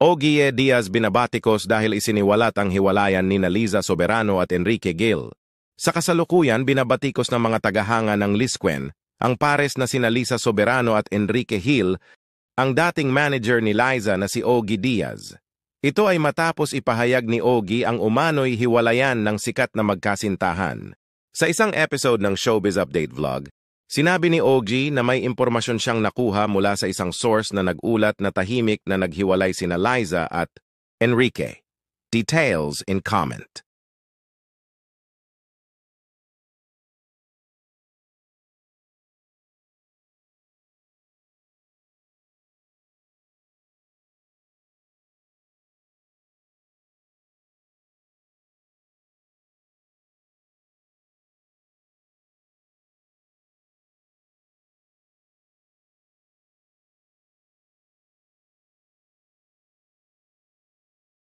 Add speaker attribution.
Speaker 1: Ogie Diaz binabatikos dahil isiniwalat ang hiwalayan ni Liza Soberano at Enrique Gil. Sa kasalukuyan, binabatikos ng mga tagahanga ng Lisquen, ang pares na sina Liza Soberano at Enrique Gil, ang dating manager ni Liza na si Ogie Diaz. Ito ay matapos ipahayag ni Ogie ang umano'y hiwalayan ng sikat na magkasintahan. Sa isang episode ng Showbiz Update Vlog, Sinabi ni Ogie na may impormasyon siyang nakuha mula sa isang source na nagulat na tahimik na naghiwalay sina Liza at Enrique. Details in comment.